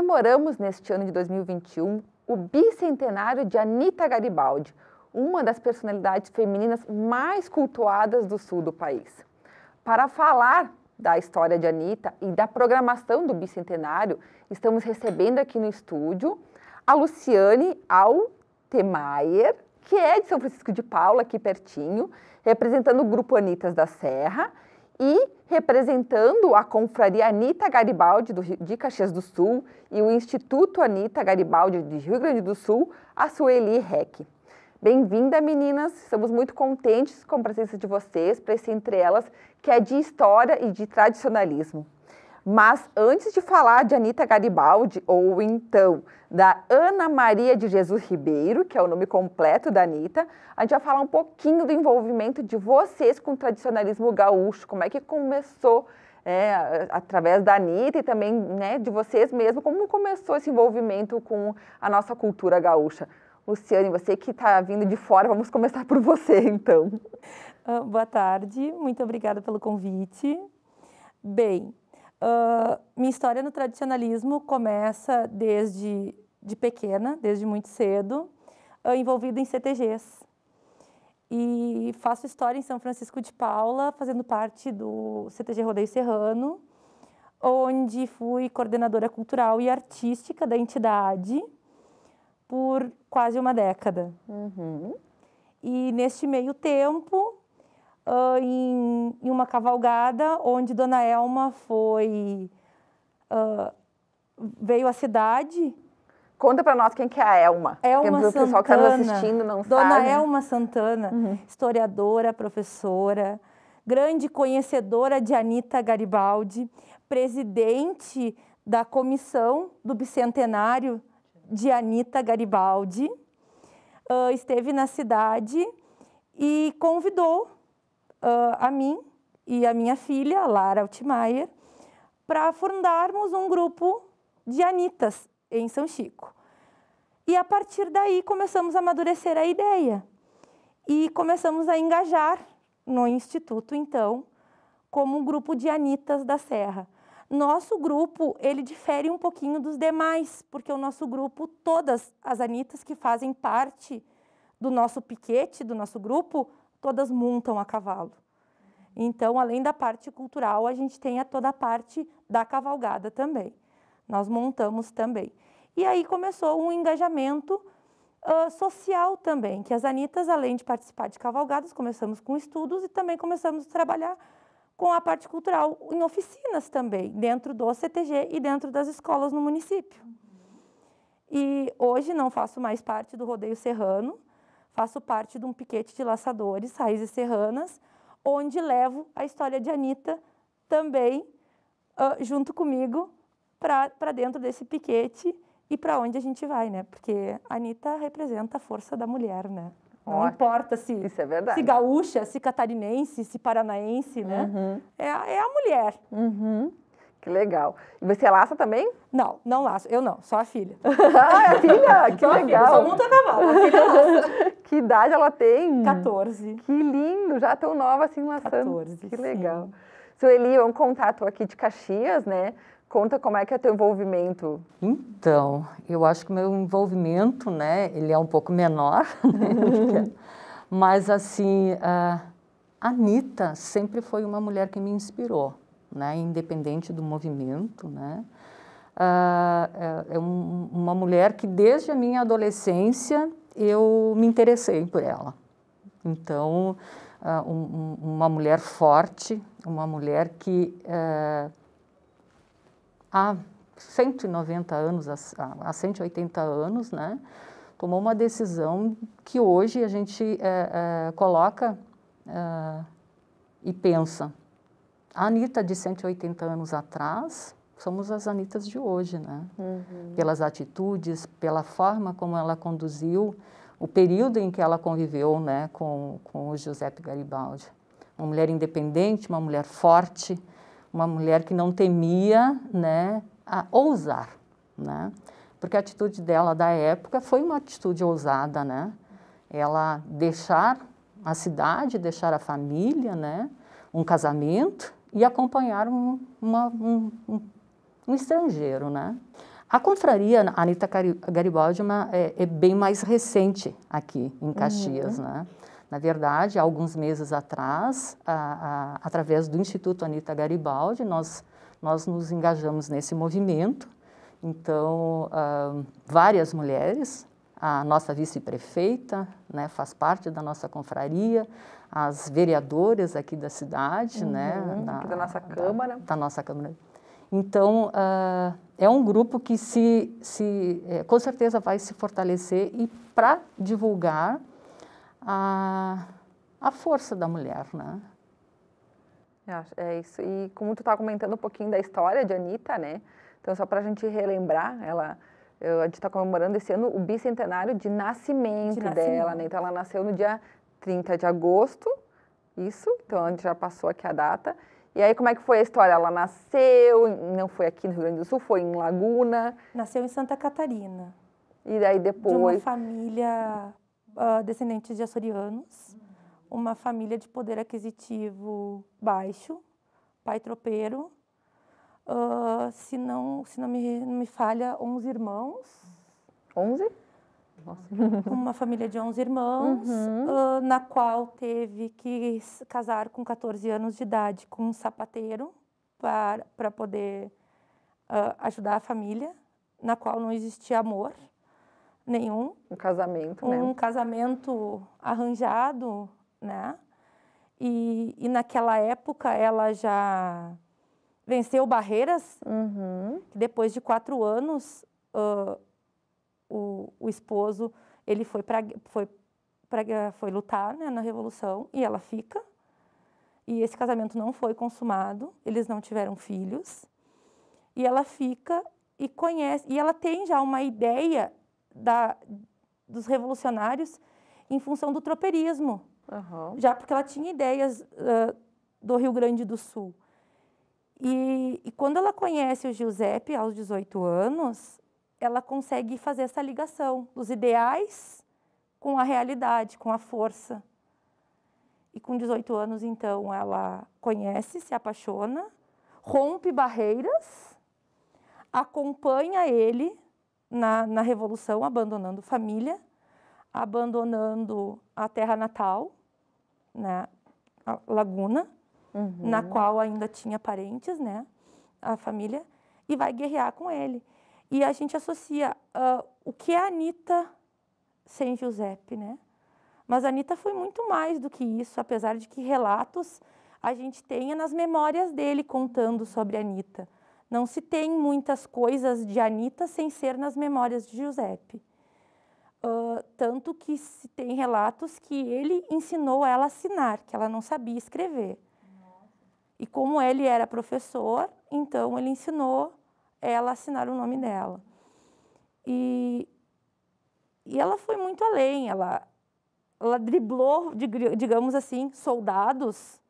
comemoramos neste ano de 2021 o bicentenário de Anita Garibaldi, uma das personalidades femininas mais cultuadas do sul do país. Para falar da história de Anitta e da programação do bicentenário, estamos recebendo aqui no estúdio a Luciane Altemeyer, que é de São Francisco de Paula, aqui pertinho, representando o grupo Anitas da Serra, e representando a Confraria Anita Garibaldi de Caxias do Sul e o Instituto Anita Garibaldi de Rio Grande do Sul, a Sueli Reck. Bem-vinda, meninas! Estamos muito contentes com a presença de vocês para esse Entre Elas, que é de história e de tradicionalismo. Mas antes de falar de Anita Garibaldi, ou então da Ana Maria de Jesus Ribeiro, que é o nome completo da Anitta, a gente vai falar um pouquinho do envolvimento de vocês com o tradicionalismo gaúcho, como é que começou é, através da Anitta e também né, de vocês mesmo, como começou esse envolvimento com a nossa cultura gaúcha. Luciane, você que está vindo de fora, vamos começar por você então. Ah, boa tarde, muito obrigada pelo convite. Bem, Uh, minha história no tradicionalismo começa desde de pequena, desde muito cedo, uh, envolvida em CTGs. E faço história em São Francisco de Paula, fazendo parte do CTG Rodeio Serrano, onde fui coordenadora cultural e artística da entidade por quase uma década. Uhum. E neste meio tempo, uh, em, em, uma cavalgada onde Dona Elma foi uh, veio à cidade. Conta para nós quem que é a Elma. Elma Porque Santana. O pessoal que está assistindo não Dona sabe. Dona Elma Santana, uhum. historiadora, professora, grande conhecedora de Anita Garibaldi, presidente da comissão do bicentenário de Anita Garibaldi. Uh, esteve na cidade e convidou uh, a mim e a minha filha, Lara Altmaier, para fundarmos um grupo de Anitas em São Chico. E a partir daí começamos a amadurecer a ideia e começamos a engajar no Instituto, então, como um grupo de Anitas da Serra. Nosso grupo, ele difere um pouquinho dos demais, porque o nosso grupo, todas as Anitas que fazem parte do nosso piquete, do nosso grupo, todas montam a cavalo. Então, além da parte cultural, a gente tem a toda a parte da cavalgada também. Nós montamos também. E aí começou um engajamento uh, social também, que as Anitas, além de participar de cavalgadas, começamos com estudos e também começamos a trabalhar com a parte cultural em oficinas também, dentro do CTG e dentro das escolas no município. E hoje não faço mais parte do Rodeio Serrano, faço parte de um piquete de laçadores, raízes serranas, onde levo a história de Anitta também uh, junto comigo para dentro desse piquete e para onde a gente vai, né? Porque a Anitta representa a força da mulher, né? Não Ótimo. importa se, é se gaúcha, se catarinense, se paranaense, né? Uhum. É, é, a mulher. Uhum. Que legal. E você laça também? Não, não laço. Eu não, só a filha. ah, é a filha? Que só legal. A filha, só monta cavalo, a filha laça. Que idade ela tem? 14. Hum. Que lindo, já tão nova assim, maçã. 14. Que legal. Sim. Sueli, é um contato aqui de Caxias, né? Conta como é que é teu envolvimento. Então, eu acho que o meu envolvimento, né, ele é um pouco menor, né? É. mas assim, a Anitta sempre foi uma mulher que me inspirou, né, independente do movimento, né, ah, é, é uma mulher que desde a minha adolescência eu me interessei por ela. Então, uh, um, uma mulher forte, uma mulher que uh, há 190 anos, há 180 anos, né, tomou uma decisão que hoje a gente uh, coloca e pensa. A Anitta de 180 anos atrás somos as Anitas de hoje, né? Uhum. Pelas atitudes, pela forma como ela conduziu o período em que ela conviveu né, com, com o Giuseppe Garibaldi. Uma mulher independente, uma mulher forte, uma mulher que não temia né, a ousar, né? Porque a atitude dela da época foi uma atitude ousada, né? Ela deixar a cidade, deixar a família, né? Um casamento e acompanhar um, uma, um, um um estrangeiro, né? A confraria Anitta Garibaldi é, é, é bem mais recente aqui em Caxias, uhum. né? Na verdade, há alguns meses atrás, a, a, através do Instituto Anitta Garibaldi, nós, nós nos engajamos nesse movimento. Então, uh, várias mulheres, a nossa vice-prefeita né, faz parte da nossa confraria, as vereadoras aqui da cidade, né? uhum, né, da, da, nossa Câmara. Da, da nossa Câmara então, uh, é um grupo que se, se, é, com certeza vai se fortalecer e para divulgar a, a força da mulher, né? É isso. E como tu está comentando um pouquinho da história de Anitta, né? Então, só para a gente relembrar, ela, a gente está comemorando esse ano o bicentenário de nascimento, de nascimento, dela, né? Então, ela nasceu no dia 30 de agosto, isso, então a gente já passou aqui a data. E aí, como é que foi a história? Ela nasceu, não foi aqui no Rio Grande do Sul, foi em Laguna. Nasceu em Santa Catarina. E daí depois. De uma família uh, descendente de açorianos, uma família de poder aquisitivo baixo, pai tropeiro. Uh, se não, se não me, me falha, 11 irmãos. 11? Uma família de 11 irmãos, uhum. uh, na qual teve que casar com 14 anos de idade com um sapateiro para poder uh, ajudar a família, na qual não existia amor nenhum. Um casamento, um né? Um casamento arranjado, né? E, e naquela época ela já venceu barreiras. Uhum. Depois de quatro anos, uh, o, o esposo ele foi para foi para foi lutar né, na revolução e ela fica e esse casamento não foi consumado eles não tiveram filhos e ela fica e conhece e ela tem já uma ideia da dos revolucionários em função do tropeirismo uhum. já porque ela tinha ideias uh, do Rio Grande do Sul e, e, quando ela conhece o Giuseppe aos 18 anos, ela consegue fazer essa ligação dos ideais com a realidade, com a força. E com 18 anos, então, ela conhece, se apaixona, rompe barreiras, acompanha ele na, na revolução, abandonando família, abandonando a terra natal, né, a Laguna, uhum. na qual ainda tinha parentes, né, a família, e vai guerrear com ele. E a gente associa uh, o que é a Anitta sem Giuseppe, né? Mas a Anitta foi muito mais do que isso, apesar de que relatos a gente tenha nas memórias dele contando sobre a Anitta. Não se tem muitas coisas de Anitta sem ser nas memórias de Giuseppe. Uh, tanto que se tem relatos que ele ensinou ela a assinar, que ela não sabia escrever. E como ele era professor, então ele ensinou ela assinar o nome dela. E, e ela foi muito além, ela, ela driblou, digamos assim, soldados.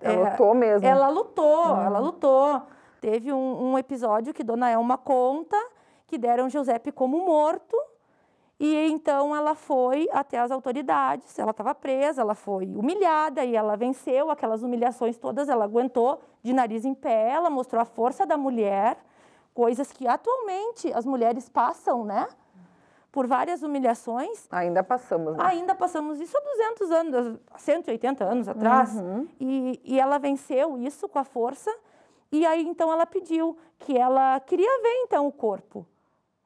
Ela é, lutou mesmo. Ela lutou, uhum. ela lutou. Teve um, um, episódio que Dona Elma conta que deram Giuseppe como morto. E então ela foi até as autoridades, ela estava presa, ela foi humilhada e ela venceu aquelas humilhações todas, ela aguentou de nariz em pé, ela mostrou a força da mulher coisas que atualmente as mulheres passam, né? Por várias humilhações. Ainda passamos, né? Ainda passamos isso há 200 anos, 180 anos atrás. Uhum. E, e ela venceu isso com a força. E aí, então, ela pediu que ela queria ver, então, o corpo.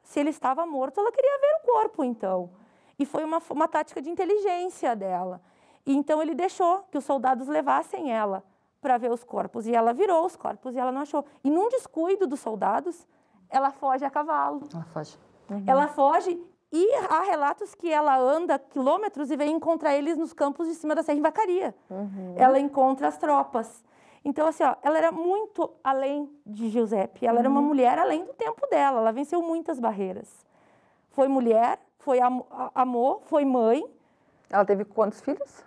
Se ele estava morto, ela queria ver o corpo, então. E foi uma, uma tática de inteligência dela. E, então, ele deixou que os soldados levassem ela para ver os corpos. E ela virou os corpos e ela não achou. E num descuido dos soldados, ela foge a cavalo. Ela foge. Uhum. Ela foge e há relatos que ela anda quilômetros e vem encontrar eles nos campos de cima da Serra em Vacaria. Uhum. Ela encontra as tropas. Então, assim, ó, ela era muito além de Giuseppe. Ela uhum. era uma uhum. mulher além do tempo dela. Ela venceu muitas barreiras. Foi mulher, foi am amor, foi mãe. Ela teve quantos filhos?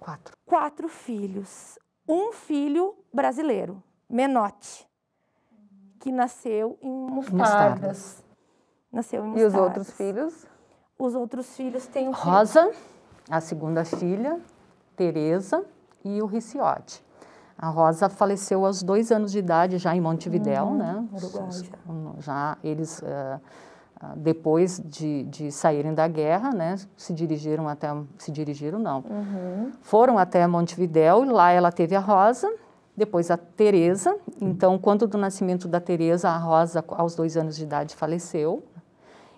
Quatro. Quatro filhos um filho brasileiro, Menotti, que nasceu em Mostardas. Nasceu em Mostardas. E os outros filhos? Os outros filhos têm o Rosa, filho. a segunda filha, Teresa e o Riciotti. A Rosa faleceu aos dois anos de idade já em Montevidéu, uhum, né? Verdade. Já eles uh, ah, depois de, de, saírem da guerra, né, se dirigiram até, se dirigiram não, uhum. foram até Montevidéu, lá ela teve a Rosa, depois a Teresa, uhum. então quando do nascimento da Teresa, a Rosa aos dois anos de idade faleceu,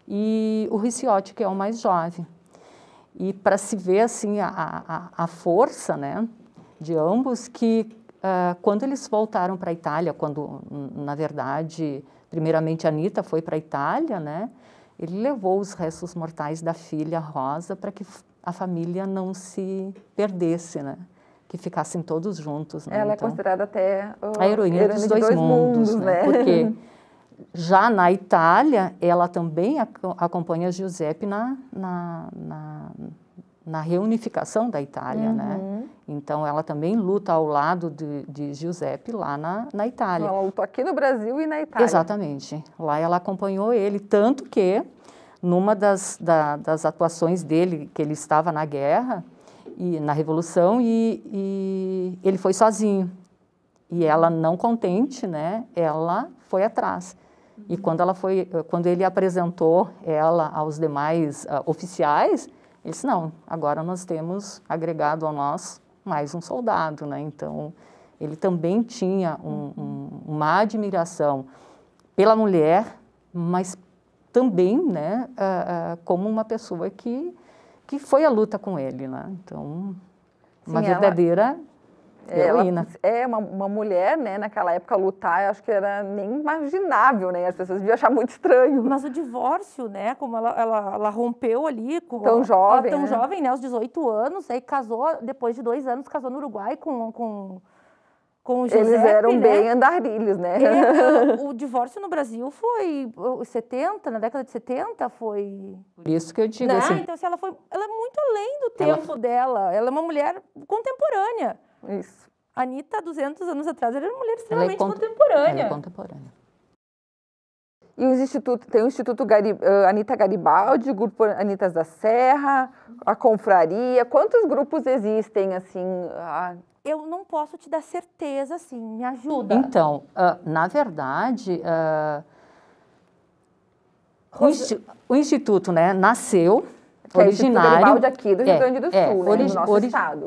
e o Ricciotti que é o mais jovem. E para se ver assim a, a, a, força né, de ambos, que uh, quando eles voltaram para a Itália, quando na verdade primeiramente a Anitta foi para a Itália, né? Ele levou os restos mortais da filha Rosa para que a família não se perdesse, né? Que ficassem todos juntos. Né? Ela é então, é considerada até a heroína, heroína dos dois, dois mundos, mundos, né? né? Porque já na Itália, ela também ac acompanha Giuseppe na, na, na na reunificação da Itália, né? uhum. né? Então ela também luta ao lado de, de Giuseppe lá na, na Itália. Ela lutou aqui no Brasil e na Itália. Exatamente. Lá ela acompanhou ele, tanto que numa das, da, das atuações dele, que ele estava na guerra e na Revolução, e, e ele foi sozinho. E ela, não contente, né? Ela foi atrás. E quando, ela foi, quando ele apresentou ela aos demais uh, oficiais, ele disse, não, agora nós temos agregado a nós mais um soldado, né? Então, ele também tinha um, um, uma admiração pela mulher, mas também, né, uh, uh, como uma pessoa que, que foi à luta com ele, né? Então, Sim, uma verdadeira... Ela é, Heroína. Ela, é, uma, uma mulher, né, naquela época lutar, acho que era nem imaginável, né? As pessoas deviam achar muito estranho. Mas o divórcio, né, como ela, ela, ela rompeu ali com tão ela, jovem, tão né? jovem, né, aos 18 anos, aí casou depois de dois anos, casou no Uruguai com com com o Giuseppe, Eles eram né? bem andarilhos, né? É, o divórcio no Brasil foi 70, na década de 70 foi. Por isso que eu digo né? assim. Então, se assim, ela foi, ela é muito além do tempo ela... dela. Ela é uma mulher contemporânea. Isso. A Anitta, 200 anos atrás, era uma mulher extremamente ela é contemporânea. Ela é contemporânea. E os institutos, tem o Instituto Garib, uh, eh, Anitta Garibaldi, o Grupo Anitas da Serra, a Confraria. Quantos grupos existem, assim? A... Eu não posso te dar certeza, assim, me ajuda. Então, uh, na verdade, uh, o, insti o Instituto né, nasceu que originário, é esse é balde aqui do Rio é, Grande do é, Sul, é, né, origi, no é origi, estado,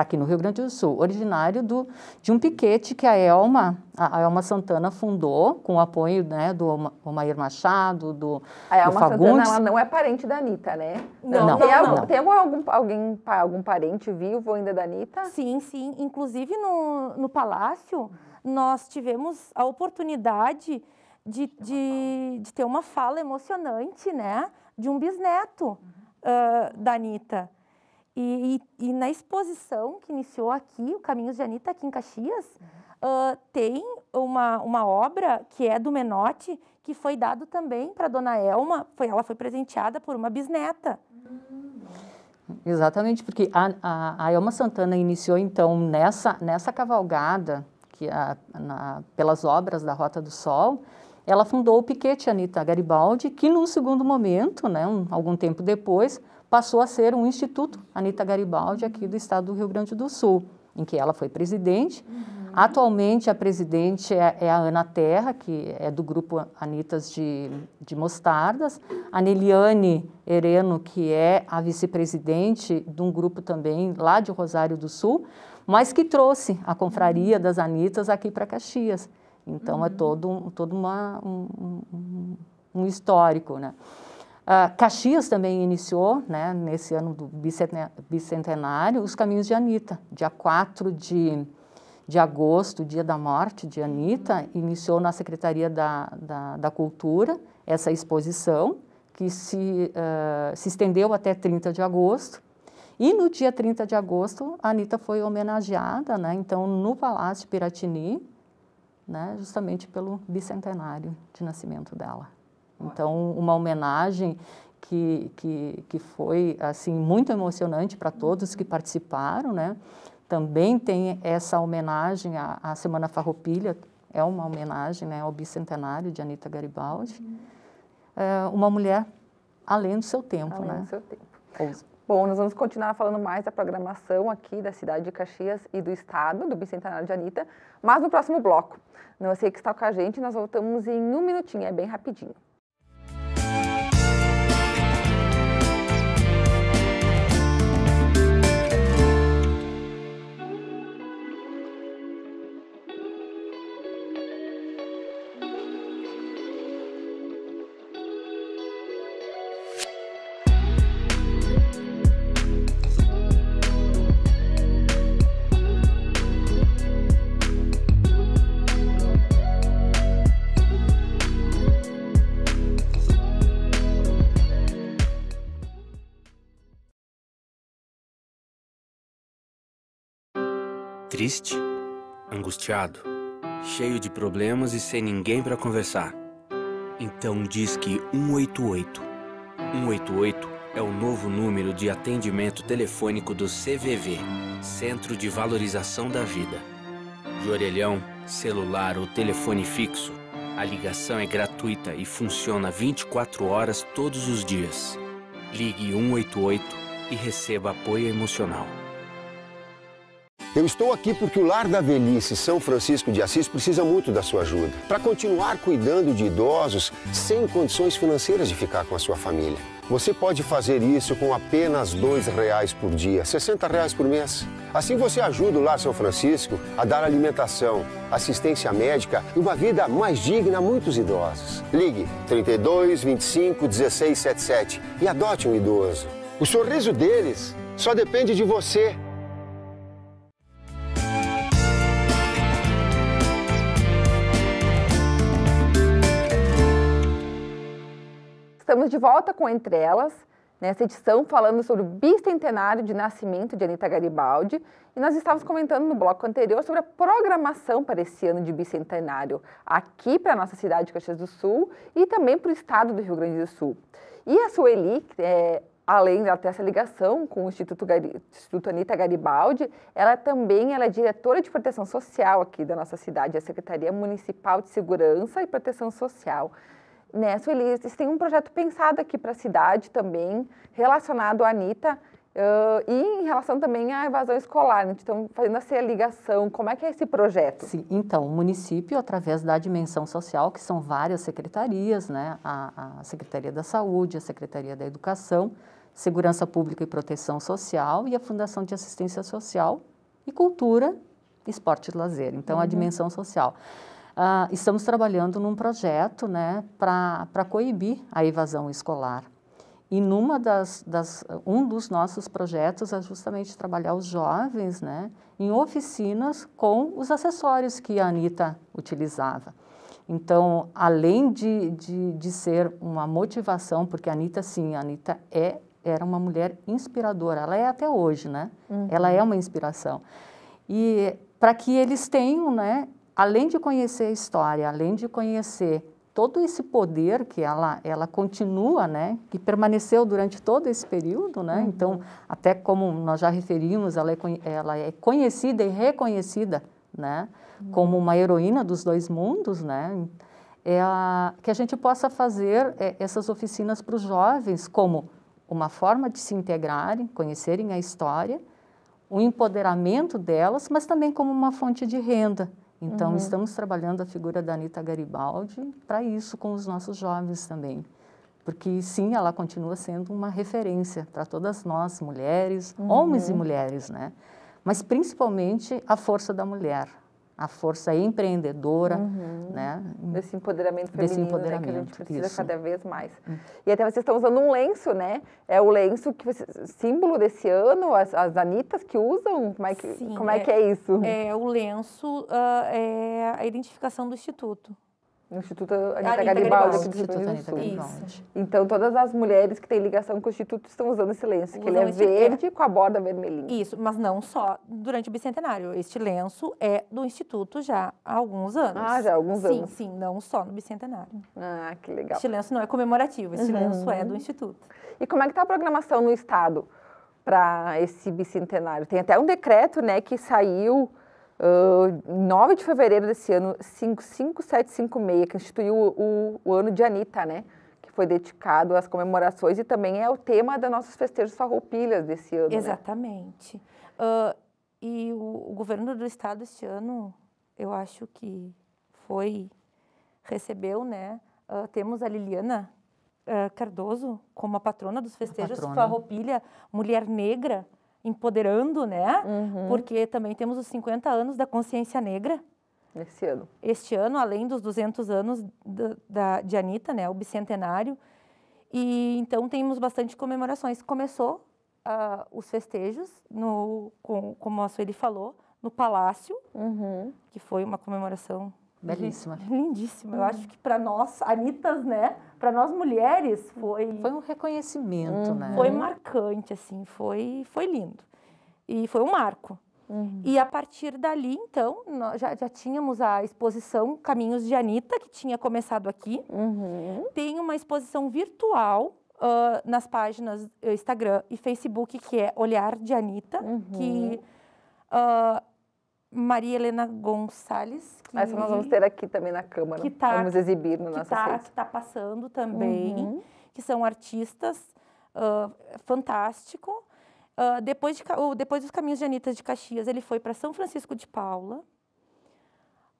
Aqui no Rio Grande do Sul, originário do, de um piquete que a Elma, a, Elma Santana fundou, com o apoio né, do Omair Machado, do, a Elma do Fagundes. Santana, não é parente da Anitta, né? Não, não. Tem, não, algum, não. tem algum, alguém, algum parente vivo ainda da Anitta? Sim, sim. Inclusive no, no Palácio, nós tivemos a oportunidade... De, de, de, ter uma fala emocionante, né? De um bisneto. Uhum uh, da Anitta. E, e, e, na exposição que iniciou aqui, o Caminhos de Anitta, aqui em Caxias, uh, tem uma, uma obra que é do Menotti, que foi dado também para Dona Elma, foi, ela foi presenteada por uma bisneta. Exatamente, porque a, a, a Elma Santana iniciou, então, nessa, nessa cavalgada que é a, na, pelas obras da Rota do Sol, ela fundou o Piquete Anita Garibaldi, que num segundo momento, né, um, algum tempo depois, passou a ser um Instituto Anita Garibaldi aqui do estado do Rio Grande do Sul, em que ela foi presidente. Uhum. Atualmente a presidente é, é, a Ana Terra, que é do grupo Anitas de, de Mostardas, a Neliane Hereno, que é a vice-presidente de um grupo também lá de Rosário do Sul, mas que trouxe a confraria das Anitas aqui para Caxias. Então, é uhum. é todo, um, todo uma, um, um, um histórico, né? Uh, Caxias também iniciou, né, nesse ano do bicentenário, os caminhos de Anitta. Dia 4 de, de agosto, dia da morte de Anitta, iniciou na Secretaria da, da, da Cultura essa exposição, que se, uh, se estendeu até 30 de agosto. E no dia 30 de agosto, a Anitta foi homenageada, né, então, no Palácio Piratini, né, justamente pelo bicentenário de nascimento dela. Então, uma homenagem que, que, que foi assim muito emocionante para todos que participaram, né? Também tem essa homenagem à, à Semana Farroupilha, é uma homenagem né, ao bicentenário de Anita Garibaldi. Uhum. É uma mulher além do seu tempo, além né? Do seu tempo. Bom, nós vamos continuar falando mais da programação aqui da cidade de Caxias e do estado, do Bicentenário de Anitta, mas no próximo bloco. Não sei que está com a gente, nós voltamos em um minutinho, é bem rapidinho. Triste, angustiado, cheio de problemas e sem ninguém para conversar. Então diz que 188. 188 é o novo número de atendimento telefônico do CVV, Centro de Valorização da Vida. De orelhão, celular ou telefone fixo, a ligação é gratuita e funciona 24 horas todos os dias. Ligue 188 e receba apoio emocional. Eu estou aqui porque o Lar da Velhice São Francisco de Assis precisa muito da sua ajuda para continuar cuidando de idosos sem condições financeiras de ficar com a sua família. Você pode fazer isso com apenas R$ 2,00 por dia, R$ 60,00 por mês. Assim você ajuda o Lar São Francisco a dar alimentação, assistência médica e uma vida mais digna a muitos idosos. Ligue 32 25 16 77 e adote um idoso. O sorriso deles só depende de você. Estamos de volta com Entre Elas, nessa edição falando sobre o bicentenário de nascimento de Anita Garibaldi. E nós estávamos comentando no bloco anterior sobre a programação para esse ano de bicentenário aqui para a nossa cidade de Caxias do Sul e também para o estado do Rio Grande do Sul. E a Sueli, é, além de ter essa ligação com o Instituto, Gari, Instituto Anitta Garibaldi, ela também ela é diretora de proteção social aqui da nossa cidade, é a Secretaria Municipal de Segurança e Proteção Social. Né, Sueli, vocês têm um projeto pensado aqui para a cidade também, relacionado à Anitta, Uh, e em relação também à evasão escolar, né? então fazendo essa ligação, como é que é esse projeto? Sim, então, o município, através da dimensão social, que são várias secretarias, né? a, a Secretaria da Saúde, a Secretaria da Educação, Segurança Pública e Proteção Social e a Fundação de Assistência Social e Cultura, Esporte e Lazer. Então, uhum. a dimensão social. Ah, estamos trabalhando num projeto né, para coibir a evasão escolar. E numa das, das, um dos nossos projetos é justamente trabalhar os jovens né, em oficinas com os acessórios que a Anitta utilizava. Então, além de, de, de ser uma motivação, porque a Anitta, sim, a Anitta é, era uma mulher inspiradora, ela é até hoje, né? Uhum. Ela é uma inspiração. E para que eles tenham né, além de conhecer a história, além de conhecer todo esse poder que ela, ela continua, né, que permaneceu durante todo esse período, né, uhum. então, até como nós já referimos, ela é, ela é conhecida e reconhecida, né, uhum. como uma heroína dos dois mundos, né, é a, que a gente possa fazer é, essas oficinas para os jovens como uma forma de se integrarem, conhecerem a história, o empoderamento delas, mas também como uma fonte de renda. Então, uhum. estamos trabalhando a figura da Anitta Garibaldi para isso com os nossos jovens também. Porque, sim, ela continua sendo uma referência para todas nós, mulheres, uhum. homens e uhum. mulheres, né? Mas, principalmente, a força da mulher, a força empreendedora, uhum. né? Desse empoderamento feminino, Desse empoderamento, né? que a gente precisa isso. cada vez mais. Uhum. E até vocês estão usando um lenço, né? É o lenço que você, símbolo desse ano, as, as anitas que usam, como é que, Sim, como é, é, que é isso? É, o lenço uh, é a identificação do instituto. No Instituto Anitta, Anitta Garibaldi. Garibaldi Instituto Anitta Garibaldi. Então, todas as mulheres que têm ligação com o Instituto estão usando esse lenço, usam que ele é tipo- verde com a borda vermelhinha. Isso, mas não só durante o bicentenário. Este lenço é do Instituto já há alguns anos. Ah, já há alguns sim, anos. Sim, sim, não só no bicentenário. Ah, que legal. Este lenço não é comemorativo, este uhum. lenço é do Instituto. E como é que está a programação no Estado para esse bicentenário? Tem até um decreto né, que saiu 9 ah, de fevereiro desse ano, 55756, que instituiu o, o, ano de Anitta, né? Que foi dedicado às comemorações e também é o tema das nossas festejos farroupilhas desse ano. Né? Exatamente. Né? Uh, e o, o, governo do estado este ano, eu acho que foi, recebeu, né? Uh, temos a Liliana Cardoso como a patrona dos festejos patrona. farroupilha, mulher negra, empoderando, né? Uhum. Porque também temos os 50 anos da consciência negra. Esse ano. Este ano, além dos 200 anos da, da, de Anitta, né? O bicentenário. E então temos bastante comemorações. Começou uh, os festejos, no, com, como a Sueli falou, no Palácio, uhum. que foi uma comemoração Belíssima. Uhum. Lindíssima. Eu acho que para nós, Anitas, né? Para nós mulheres foi. Foi um reconhecimento, uhum. né? Foi marcante, assim, foi, foi lindo. E foi um marco. Uhum. E a partir dali, então, nós já, já tínhamos a exposição Caminhos de Anitta, que tinha começado aqui. Uhum. Tem uma exposição virtual uh, nas páginas eh, Instagram e Facebook, que é Olhar de Anitta, uhum. que. Uh, ah, Maria Helena Gonçalves. Que, Essa nós vamos ter aqui também na Câmara. Que tá, vamos exibir no nosso tá, site. Que está passando também, uhum. que são artistas. Uh, fantástico. Uh, depois, de, uh, depois dos Caminhos de Anitta de Caxias, ele foi para São Francisco de Paula.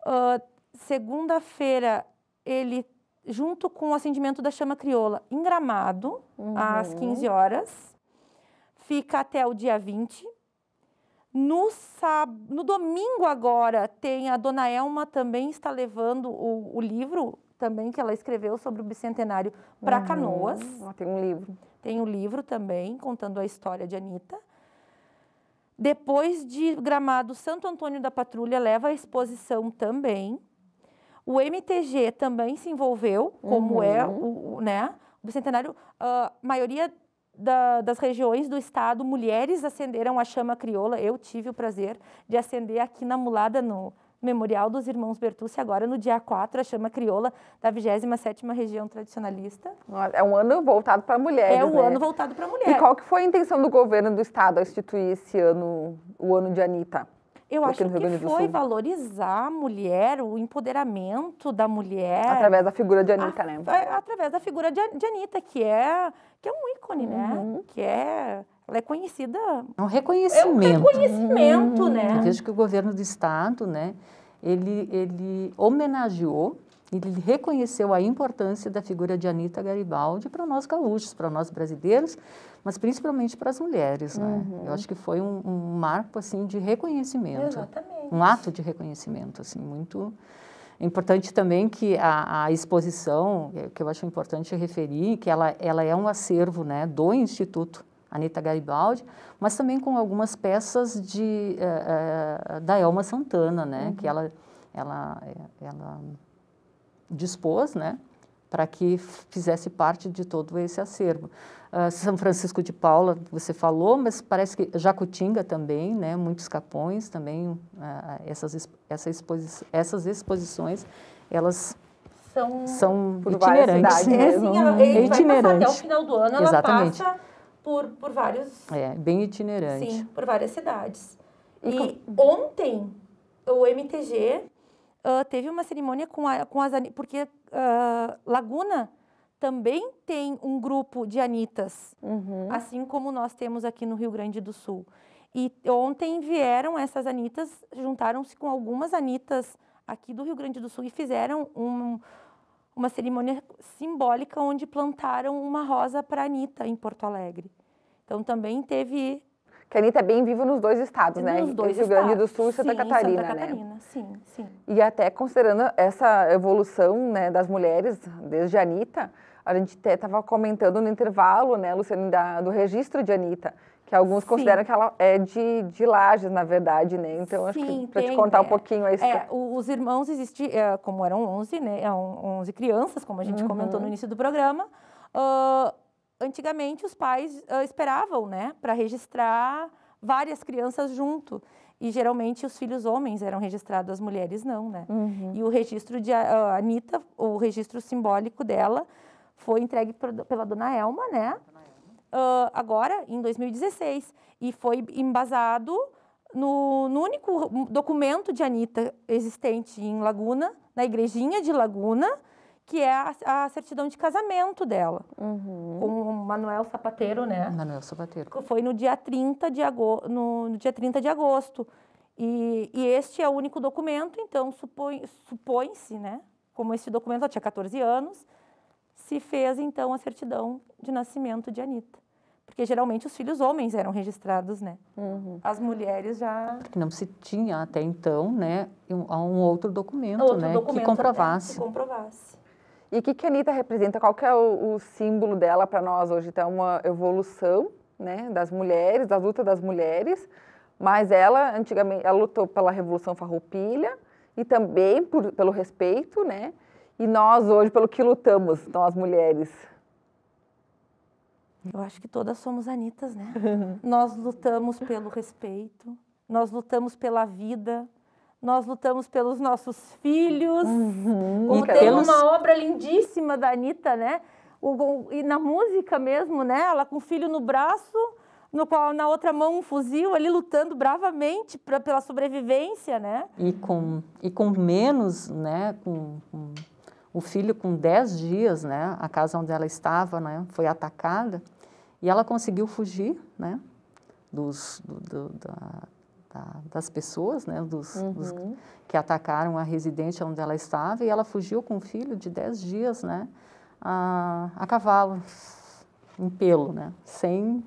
Ah, segunda-feira, ele, junto com o acendimento da chama crioula, em Gramado, uhum. às 15 horas. Fica até o dia 20. No, sab... no domingo agora tem a Dona Elma também está levando o, o livro também que ela escreveu sobre o bicentenário para uhum. Canoas. Tem um livro. Tem um livro também contando a história de Anitta. Depois de Gramado, Santo Antônio da Patrulha leva a exposição também. O MTG também se envolveu, como é uhum. é o, né? O bicentenário, ah, a maioria da, das regiões do estado, mulheres acenderam a chama crioula. Eu tive o prazer de acender aqui na Mulada, no Memorial dos Irmãos Bertucci, agora no dia 4, a chama crioula da 27ª Região Tradicionalista. É um ano voltado para mulheres, É um né? ano voltado para mulheres. E qual que foi a intenção do governo do estado a instituir esse ano, o ano de Anitta? Eu acho que foi valorizar a mulher, o empoderamento da mulher. Através da figura de Anitta, a, né? É, através da figura de, de Anitta, que é que é um ícone, né? Uhum. Que é ela é conhecida. É um reconhecimento. É um reconhecimento, uhum. né? Eu vejo que o governo do estado, né, ele, ele homenageou, ele reconheceu a importância da figura de Anita Garibaldi para nós gaúchos, para nós brasileiros, mas principalmente para as mulheres, né? Uhum. Eu acho que foi um, um marco assim de reconhecimento. Exatamente. Um ato de reconhecimento assim muito é importante também que a, a, exposição, é, que eu acho importante referir, que ela, ela é um acervo né, do Instituto Anita Garibaldi, mas também com algumas peças de, uh, uh, da Elma Santana, né, uhum. que ela, ela, ela dispôs, né, para que fizesse parte de todo esse acervo. Uh, São Francisco de Paula, você falou, mas parece que Jacutinga também, né, muitos capões também, uh, essas, essa exposi essas exposições, elas são, são itinerantes. Né? É, assim, é itinerante. até o final do ano, Exatamente. ela passa por, por vários... É, bem itinerante. Sim, por várias cidades. E, e com... ontem, o MTG uh, ah, teve uma cerimônia com, a, com as... Porque ah, Laguna também tem um grupo de anitas, uhum. assim como nós temos aqui no Rio Grande do Sul. E ontem vieram essas anitas, juntaram-se com algumas anitas aqui do Rio Grande do Sul e fizeram um, uma cerimônia simbólica onde plantaram uma rosa para anita em Porto Alegre. Então também teve que a Anitta é bem viva nos dois estados, né? Nos dois Rio Grande do Sul e Santa sim, Catarina, Santa Catarina, né? sim, sim. E até considerando essa evolução né, das mulheres, desde a Anitta, a gente estava comentando no intervalo, né, Luciane, da, do registro de Anitta, que alguns Sim. consideram que ela é de, de na verdade, né? Então, acho Sim, que para te contar é. um pouquinho a história. É, os irmãos existiam, é, como eram 11, né? 11 é crianças, como a gente uhum. comentou no início do programa, uh, antigamente os pais uh, esperavam, né, para registrar várias crianças junto. E geralmente os filhos homens eram registrados, as mulheres não, né? Uhum. E o registro de ah, a, Anitta, o registro simbólico dela, foi entregue pela dona Elma, né? Uh, agora, em 2016. E foi embasado no, no único documento de Anitta existente em Laguna, na igrejinha de Laguna, que é a, a, certidão de casamento dela, uhum. com o Manuel Sapateiro, né? Manuel Sapateiro. Foi no dia 30 de, ago no, no dia 30 de agosto. E, e, este é o único documento, então supõe-se, supõe né? Como esse documento, ela tinha 14 anos, se fez então a certidão de nascimento de Anitta. Porque geralmente os filhos homens eram registrados, né? Uhum. As mulheres já. Porque não se tinha até então, né? Um, um outro documento, outro né? Documento, né, que comprovasse. que comprovasse. E o que, que a Anitta representa? Qual que é o, o símbolo dela para nós hoje? Então, é uma evolução né, das mulheres, da luta das mulheres, mas ela, antigamente, ela lutou pela Revolução Farroupilha e também por, pelo respeito, né? E nós hoje, pelo que lutamos, nós então, mulheres? Eu acho que todas somos Anitas, né? nós lutamos pelo respeito, nós lutamos pela vida, nós lutamos pelos nossos filhos. Uhum, e tem uma obra lindíssima da Anitta, né? O, e na música mesmo, né? Ela com o filho no braço, no qual na outra mão um fuzil, ali lutando bravamente pra, pela sobrevivência, né? E com, e com menos, né? Com, com o filho com 10 dias, né? A casa onde ela estava, né? Foi atacada e ela conseguiu fugir, né? Dos, do, do, da, da, das pessoas, né, dos, uhum. dos, que atacaram a residência onde ela estava, e ela fugiu com o filho de 10 dias, né, a, a cavalo, em pelo, né, sem,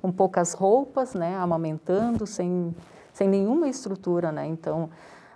com poucas roupas, né, amamentando, sem, sem nenhuma estrutura, né, então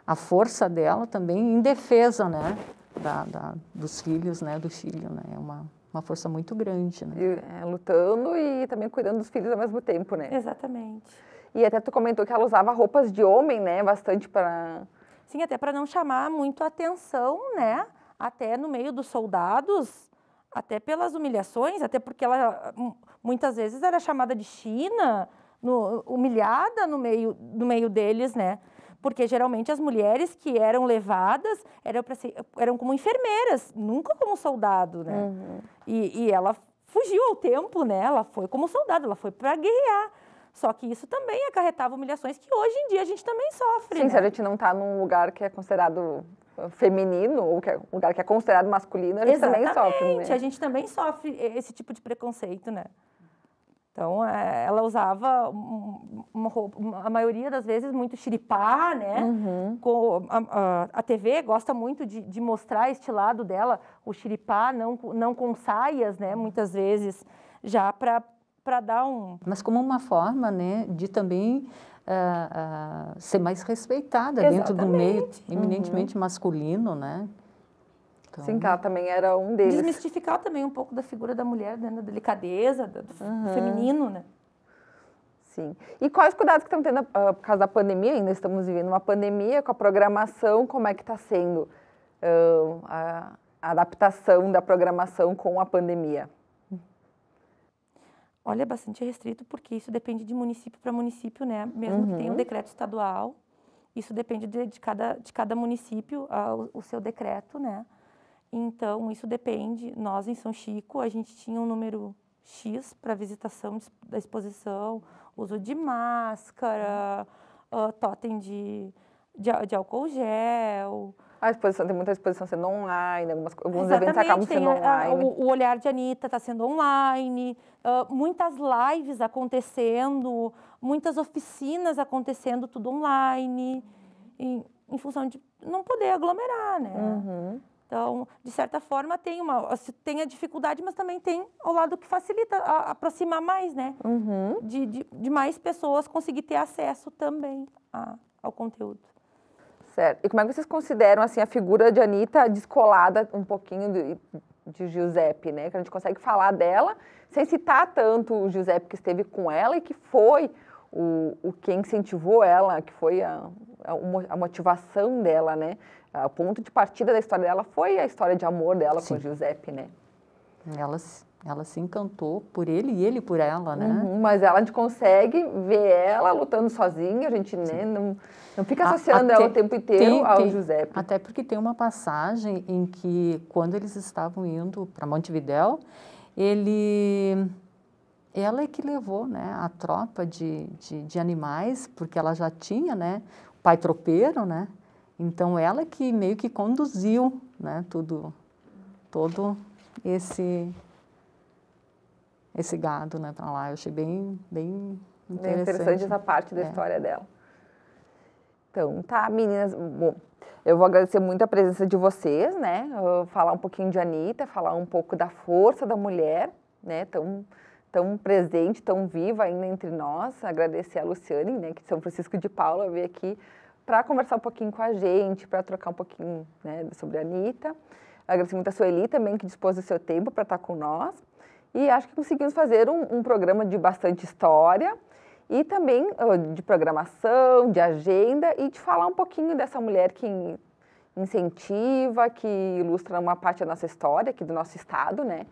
a força dela também em defesa, né, da, da dos filhos, né, do filho, né, é uma, uma força muito grande, né. E, é, lutando e também cuidando dos filhos ao mesmo tempo, né. Exatamente. E até tu comentou que ela usava roupas de homem, né? Bastante para. Sim, até para não chamar muito atenção, né? Até no meio dos soldados, até pelas humilhações, até porque ela muitas vezes era chamada de China, no, humilhada no meio, no meio deles, né? Porque geralmente as mulheres que eram levadas eram, ser, eram como enfermeiras, nunca como soldado, né? Uhum. E, e ela fugiu ao tempo, né? Ela foi como soldado, ela foi para guerrear. Só que isso também acarretava humilhações que hoje em dia a gente também sofre. Sim, né? se a gente não está num lugar que é considerado uh, feminino, ou que é, um lugar que é considerado masculino, a gente Exatamente. também sofre. Né? A gente também sofre esse tipo de preconceito, né? Então, é, ela usava uma roupa, a maioria das vezes, muito xiripá, né? Uhum. Com, a, a, TV gosta muito de, de, mostrar este lado dela, o xiripá, não, não com saias, né? Muitas vezes, já para para dar um. Mas como uma forma né, de também uh, uh, ser mais respeitada Exatamente. dentro do meio uhum. eminentemente uhum. masculino, né? Então... Sim, ela também era um deles. Desmistificar também um pouco da figura da mulher, né, da delicadeza, do, uhum. feminino, né? Sim. E quais cuidados que estão tendo uh, por causa da pandemia? Ainda estamos vivendo uma pandemia com a programação, como é que está sendo a adaptação da programação com a pandemia? Olha, é bastante restrito, porque isso depende de município para município, né? Mesmo uhum. que tenha um uhum. decreto estadual, isso depende de, de cada, de cada município, a, o, o, seu decreto, né? Então, isso depende. Nós, em São Chico, a gente tinha um número X para visitação da exposição, uso de máscara, uh, totem de, de, de álcool gel, a exposição, tem muita exposição sendo online, algumas, alguns Exatamente, eventos acabam sendo a, ah, ah, online. o, o Olhar de Anitta está sendo online, uh, muitas lives acontecendo, muitas oficinas acontecendo, tudo online, em, em função de não poder aglomerar, né? Uhum. Então, de certa forma, tem, uma, tem a dificuldade, mas também tem o lado que facilita a, aproximar mais, né? Uhum. De, de, de, mais pessoas conseguir ter acesso também a, ao conteúdo. Certo. E como é que vocês consideram assim a figura de Anitta descolada um pouquinho de, de Giuseppe, né? Que a gente consegue falar dela sem citar tanto o Giuseppe que esteve com ela e que foi o, o que incentivou ela, que foi a, a, a motivação dela, né? O ponto de partida da história dela foi a história de amor dela Sim. com o Giuseppe, né? Elas ela se encantou por ele e ele por ela, né? Uhum, mas ela, a gente consegue ver ela lutando sozinha, a gente né, não, não fica associando a, até, ela o tempo inteiro tem, ao tem, Giuseppe. Até porque tem uma passagem em que, quando eles estavam indo para Montevidéu, ele, ela é que levou né, a tropa de, de, de animais, porque ela já tinha né, o pai tropeiro, né? Então, ela que meio que conduziu né, tudo, todo esse esse gado né, para lá. Eu achei bem, bem interessante. Bem interessante essa parte da é. história dela. Então, tá, meninas. Bom, eu vou agradecer muito a presença de vocês, né? Falar um pouquinho de Anitta, falar um pouco da força da mulher, né? Tão, tão presente, tão viva ainda entre nós. Agradecer a Luciane, né? Que de São Francisco de Paula veio aqui para conversar um pouquinho com a gente, para trocar um pouquinho né, sobre a Anitta. Agradecer muito a Sueli também, que dispôs do seu tempo para estar tá com nós. E acho que conseguimos fazer um, um programa de bastante história e também de programação, de agenda e de falar um pouquinho dessa mulher que incentiva, que ilustra uma parte da nossa história aqui do nosso estado, né?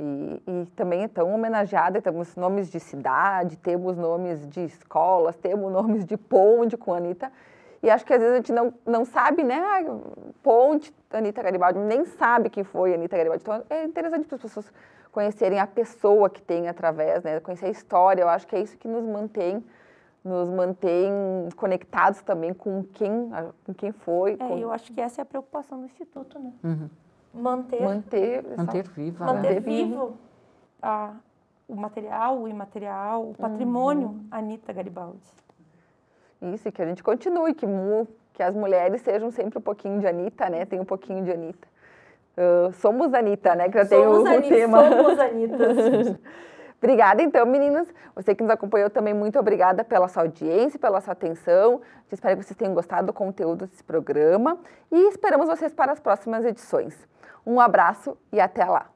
E, e também é tão homenageada, temos nomes de cidade, temos nomes de escolas, temos nomes de ponte com a Anitta. E acho que às vezes a gente não, não sabe, né? Ponte, Anitta Garibaldi, nem sabe quem foi Anitta Garibaldi. Então é interessante para as pessoas conhecerem a pessoa que tem através, né? Conhecer a história. Eu acho que é isso que nos mantém nos mantém conectados também com quem, com quem foi. É, com... Eu acho que essa é a preocupação do Instituto, né? Uhum. Manter, manter, manter só, viva, manter né? vivo a, o material, o imaterial, o uhum. patrimônio uhum. Anitta Garibaldi. Isso, e que a gente continue, que, que as mulheres sejam sempre um pouquinho de Anitta, né? Tem um pouquinho de Anitta. Uh, somos Anitta, né? Que já tem o, o tema. Somos Anitta. Obrigada, então, meninas. Você que nos acompanhou também, muito obrigada pela sua audiência, pela sua atenção. Espero que vocês tenham gostado do conteúdo desse programa e esperamos vocês para as próximas edições. Um abraço e até lá!